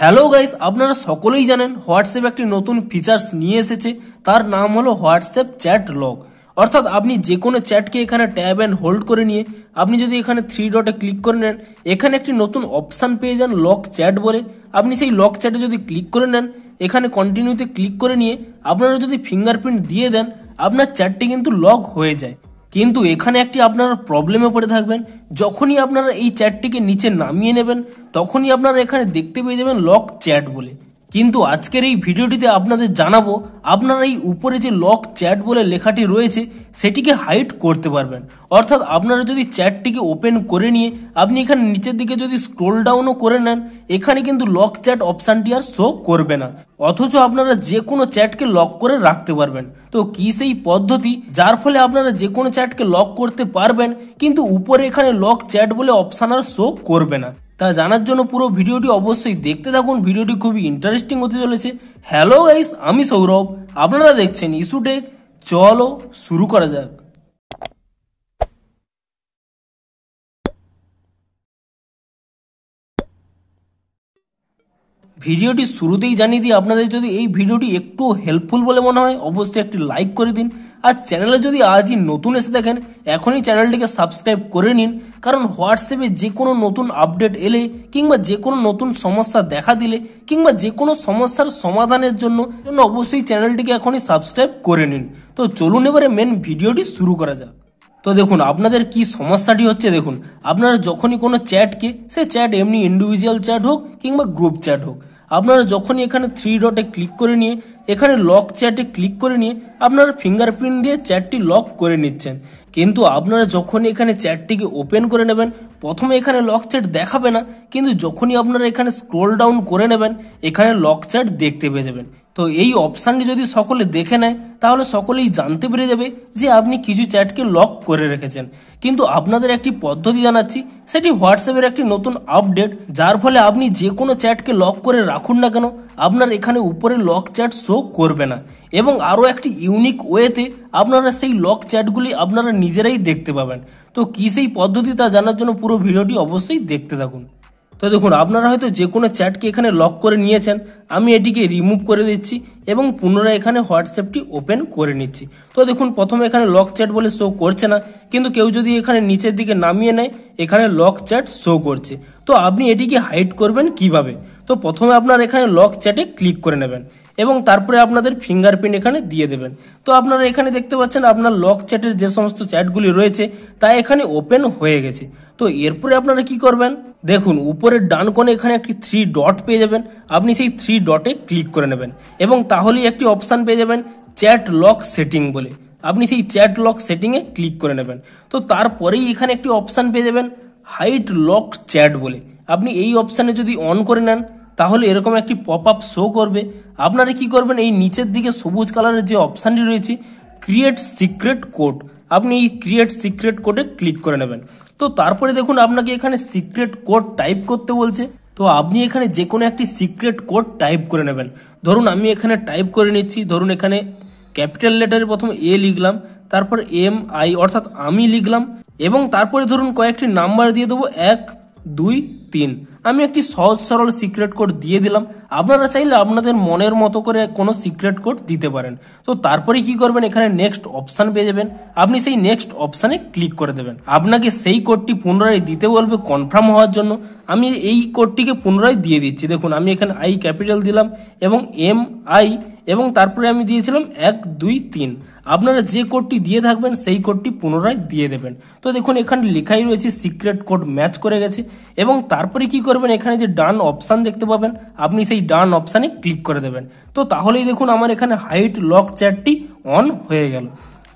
hello guys আপনারা সকলেই জানেন হোয়াটসঅ্যাপ একটি নতুন ফিচার্স নিয়ে এসেছে তার নাম হলো হোয়াটসঅ্যাপ চ্যাট লক অর্থাৎ আপনি যে কোনো চ্যাটকে এখানে ট্যাব অ্যান্ড হোল্ড করে নিয়ে আপনি যদি এখানে থ্রি ডটে ক্লিক করে নেন এখানে একটি নতুন অপশান পেয়ে যান লক চ্যাট বলে আপনি সেই লক চ্যাটে যদি ক্লিক করে নেন এখানে কন্টিনিউতে ক্লিক করে নিয়ে আপনারা যদি ফিঙ্গারপ্রিন্ট দিয়ে দেন আপনার চ্যাটটি কিন্তু লক হয়ে যায় কিন্তু এখানে একটি আপনারা প্রবলেমে পড়ে থাকবেন যখনই আপনারা এই চ্যাটটিকে নিচে নামিয়ে নেবেন তখনই আপনারা এখানে দেখতে পেয়ে যাবেন লক চ্যাট বলে কিন্তু আজকের এই ভিডিওটিতে আপনাদের জানাবো আপনারা এই উপরে যে লক চ্যাট বলে লেখাটি রয়েছে সেটিকে হাইড করতে পারবেন অর্থাৎ আপনারা যদি চ্যাটটিকে ওপেন করে নিয়ে আপনি এখানে নিচের দিকে যদি স্ক্রোল ডাউনও করে নেন এখানে কিন্তু লক চ্যাট অপশানটি আর শো করবে না অথচ আপনারা যে কোনো চ্যাটকে লক করে রাখতে পারবেন তো কি সেই পদ্ধতি যার ফলে আপনারা যে কোনো চ্যাটকে লক করতে পারবেন কিন্তু উপরে এখানে লক চ্যাট বলে অপশান আর শো করবে না তা জানার জন্য পুরো ভিডিওটি অবশ্যই দেখতে থাকুন ভিডিওটি খুবই ইন্টারেস্টিং হতে চলেছে হ্যালো গাইস আমি সৌরভ আপনারা দেখছেন ইস্যুটেক চলো শুরু করা যাক ভিডিওটি শুরুতেই জানিয়ে দিই আপনাদের যদি এই ভিডিওটি একটু হেল্পফুল বলে মনে হয় অবশ্যই একটি লাইক করে দিন আর চ্যানেলে যদি আজই নতুন এসে দেখেন এখনই চ্যানেলটিকে সাবস্ক্রাইব করে নিন কারণ হোয়াটসঅ্যাপে যে কোনো নতুন আপডেট এলে কিংবা যে কোনো নতুন সমস্যা দেখা দিলে কিংবা যে কোনো সমস্যার সমাধানের জন্য অবশ্যই চ্যানেলটিকে এখনই সাবস্ক্রাইব করে নিন তো চলুন এবারে মেন ভিডিওটি শুরু করা যাক তো দেখুন আপনাদের কি সমস্যাটি হচ্ছে দেখুন আপনারা যখনই কোনো চ্যাটকে সে চ্যাট এমনি ইন্ডিভিজুয়াল চ্যাট হোক কিংবা গ্রুপ চ্যাট হোক আপনারা যখনই এখানে থ্রি ডটে ক্লিক করে নিয়ে এখানে লক চ্যাটে ক্লিক করে নিয়ে আপনারা ফিঙ্গারপ্রিন্ট দিয়ে চ্যাটটি লক করে নিচ্ছেন কিন্তু আপনারা যখনই এখানে চ্যাটটিকে ওপেন করে নেবেন প্রথমে এখানে লক চ্যাট দেখাবে না কিন্তু যখনই আপনারা এখানে স্ক্রোল ডাউন করে নেবেন এখানে লক চ্যাট দেখতে পেয়ে যাবেন তো এই অপশানটি যদি সকলে দেখে নেয় তাহলে সকলেই জানতে পেরে যাবে যে আপনি কিছু চ্যাটকে লক করে রেখেছেন কিন্তু আপনাদের একটি পদ্ধতি জানাচ্ছি সেটি হোয়াটসঅ্যাপের একটি নতুন আপডেট যার ফলে আপনি যে কোনো চ্যাটকে লক করে রাখুন না কেন আপনার এখানে উপরে লক চ্যাট শো করবে না এবং আরও একটি ইউনিক ওয়েতে আপনারা সেই লক চ্যাটগুলি আপনারা নিজেরাই দেখতে পাবেন তো কী সেই পদ্ধতি তা জানার জন্য পুরো ভিডিওটি অবশ্যই দেখতে থাকুন তো দেখুন আপনারা হয়তো যে কোনো চ্যাটকে এখানে লক করে নিয়েছেন আমি এটিকে রিমুভ করে দিচ্ছি এবং পুনরায় এখানে হোয়াটসঅ্যাপটি ওপেন করে নিচ্ছি তো দেখুন প্রথমে এখানে লক চ্যাট বলে শো করছে না কিন্তু কেউ যদি এখানে নিচের দিকে নামিয়ে নেয় এখানে লক চ্যাট শো করছে তো আপনি এটিকে হাইড করবেন কিভাবে তো প্রথমে আপনার এখানে লক চ্যাটে ক্লিক করে নেবেন এবং তারপরে আপনাদের ফিঙ্গারপ্রিন্ট এখানে দিয়ে দেবেন তো আপনারা এখানে দেখতে পাচ্ছেন আপনার লক চ্যাটের যে সমস্ত চ্যাটগুলি রয়েছে তা এখানে ওপেন হয়ে গেছে তো এরপরে আপনারা কি করবেন দেখুন উপরের ডান কোণে এখানে একটি থ্রি ডট পেয়ে যাবেন আপনি সেই থ্রি ডটে ক্লিক করে নেবেন এবং তাহলেই একটি অপশান পেয়ে যাবেন চ্যাট লক সেটিং বলে আপনি সেই চ্যাট লক সেটিংয়ে ক্লিক করে নেবেন তো তারপরেই এখানে একটি অপশান পেয়ে যাবেন হাইট লক চ্যাট বলে আপনি এই অপশানে যদি অন করে নেন তাহলে এরকম একটি পপ আপ শো করবে আপনারা কি করবেন এই নিচের দিকে সবুজ কালারের যে অপশানটি রয়েছে ক্রিয়েট সিক্রেট কোড আপনি এই ক্রিয়েট সিক্রেট কোডে ক্লিক করে নেবেন তো তারপরে দেখুন আপনাকে এখানে সিক্রেট কোড টাইপ করতে বলছে তো আপনি এখানে যে কোনো একটি সিক্রেট কোড টাইপ করে নেবেন ধরুন আমি এখানে টাইপ করে নিচ্ছি ধরুন এখানে ক্যাপিটাল লেটারে প্রথম এ লিখলাম তারপর এম আই অর্থাৎ আমি লিখলাম এবং তারপরে ধরুন কয়েকটি নাম্বার দিয়ে দেবো এক দুই তিন আমি একটি সহজ সরল সিক্রেট কোড দিয়ে দিলাম আপনারা চাইলে আপনাদের মনের মতো করে কোনো সিক্রেট কোড দিতে পারেন তো তারপরে কি করবেন এখানে নেক্সট অপশান পেয়ে যাবেন আপনি সেই নেক্সট অপশানে ক্লিক করে দেবেন আপনাকে সেই কোডটি পুনরায় দিতে বলবে কনফার্ম হওয়ার জন্য আমি এই কোডটিকে পুনরায় দিয়ে দিচ্ছি দেখুন আমি এখানে আই ক্যাপিটাল দিলাম এবং এম আই এবং তারপরে আমি দিয়েছিলাম এক দুই তিন আপনারা যে কোডটি দিয়ে থাকবেন সেই কোডটি পুনরায় দিয়ে দেবেন তো দেখুন এখানে লেখাই রয়েছে সিক্রেট কোড ম্যাচ করে গেছে এবং তার তারপরে কি করবেন এখানে যে ডান অপশান দেখতে পাবেন আপনি সেই ডান অপশানে ক্লিক করে দেবেন তো তাহলেই দেখুন আমার এখানে হাইট লক চ্যাটটি অন হয়ে গেল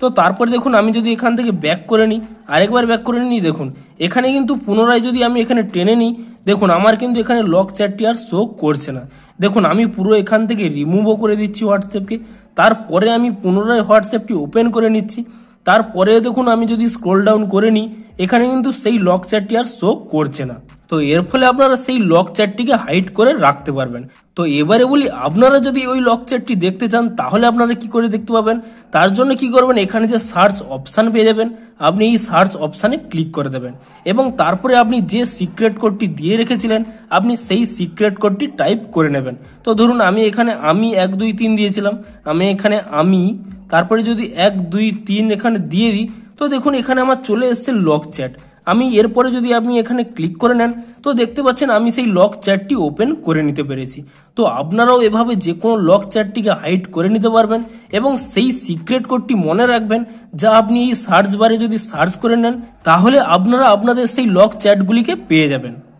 তো তারপরে দেখুন আমি যদি এখান থেকে ব্যাক করে নিই আরেকবার ব্যাক করে নিই দেখুন এখানে কিন্তু পুনরায় যদি আমি এখানে টেনে নিই দেখুন আমার কিন্তু এখানে লক চ্যাটটি আর শো করছে না দেখুন আমি পুরো এখান থেকে রিমুভও করে দিচ্ছি হোয়াটসঅ্যাপকে তারপরে আমি পুনরায় হোয়াটসঅ্যাপটি ওপেন করে নিচ্ছি তারপরে দেখুন আমি যদি স্ক্রোল ডাউন করে নিই এখানে কিন্তু সেই লক চ্যাটটি আর শো করছে না তো এর ফলে আপনারা সেই লক চেয়ারটিকে হাইট করে রাখতে পারবেন তো এবারে বলি আপনারা যদি ওই লক চেয়ারটি দেখতে চান তাহলে আপনারা কি করে দেখতে পাবেন তার জন্য কি করবেন এখানে যে সার্চ অপশান পেয়ে যাবেন আপনি এই সার্চ অপশানে ক্লিক করে দেবেন এবং তারপরে আপনি যে সিক্রেট কোডটি দিয়ে রেখেছিলেন আপনি সেই সিক্রেট কোডটি টাইপ করে নেবেন তো ধরুন আমি এখানে আমি এক দুই তিন দিয়েছিলাম আমি এখানে আমি তারপরে যদি এক দুই তিন এখানে দিয়ে দিই তো দেখুন এখানে আমার চলে এসছে লক চ্যাট আমি এরপরে যদি আপনি এখানে ক্লিক করে নেন তো দেখতে পাচ্ছেন আমি সেই লক চ্যাটটি ওপেন করে নিতে পেরেছি তো আপনারাও এভাবে যে কোনো লক চ্যাটটিকে হাইড করে নিতে পারবেন এবং সেই সিক্রেট কোডটি মনে রাখবেন যা আপনি এই সার্চ বারে যদি সার্চ করে নেন তাহলে আপনারা আপনাদের সেই লক চ্যাটগুলিকে পেয়ে যাবেন